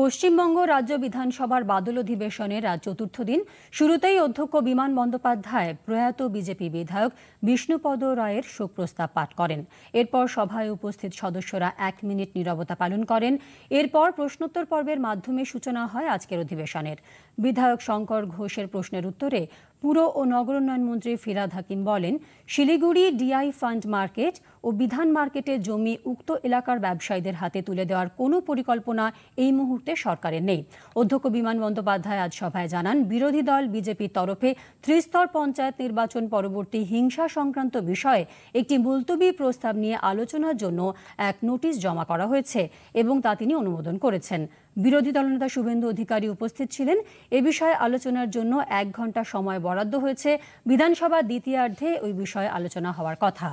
পশ্চিমবঙ্গ রাজ্য বিধানসভার বাদল অধিবেশনের আজ চতুর্থ দিন শুরুতেই অধ্যক্ষ বিমান বন্দ্যোপাধ্যায় প্রয়াত বিজেপি বিধায়ক বিষ্ণুপদ রায়ের শোক প্রস্তাব পাঠ করেন এরপর সভায় উপস্থিত সদস্যরা এক মিনিট নীরবতা পালন করেন এরপর প্রশ্নোত্তর পর্বের মাধ্যমে সূচনা হয় আজকের অধিবেশনের বিধায়ক শঙ্কর ঘোষের প্রশ্নের উত্তরে পুর ও নগর উন্নয়ন মন্ত্রী ফিরাদ হাকিম বলেন শিলিগুড়ি ডিআই ফান্ড মার্কেট ও বিধান মার্কেটে জমি উক্ত এলাকার ব্যবসায়ীদের হাতে তুলে দেওয়ার কোনো পরিকল্পনা এই মুহূর্তে সরকারের নেই অধ্যক্ষ বিমান বন্দ্যোপাধ্যায় আজ সভায় জানান বিরোধী দল বিজেপির তরফে ত্রিস্তর পঞ্চায়েত নির্বাচন পরবর্তী হিংসা সংক্রান্ত বিষয়ে একটি মুলতবি প্রস্তাব নিয়ে আলোচনার জন্য এক নোটিশ জমা করা হয়েছে এবং তা তিনি অনুমোদন করেছেন বিরোধী দলনেতা শুভেন্দু অধিকারী উপস্থিত ছিলেন এ বিষয়ে আলোচনার জন্য এক ঘন্টা সময় বরাদ্দ বরাদ্দ হয়েছে বিধানসভা দ্বিতীয়ার্ধে ওই বিষয়ে আলোচনা হওয়ার কথা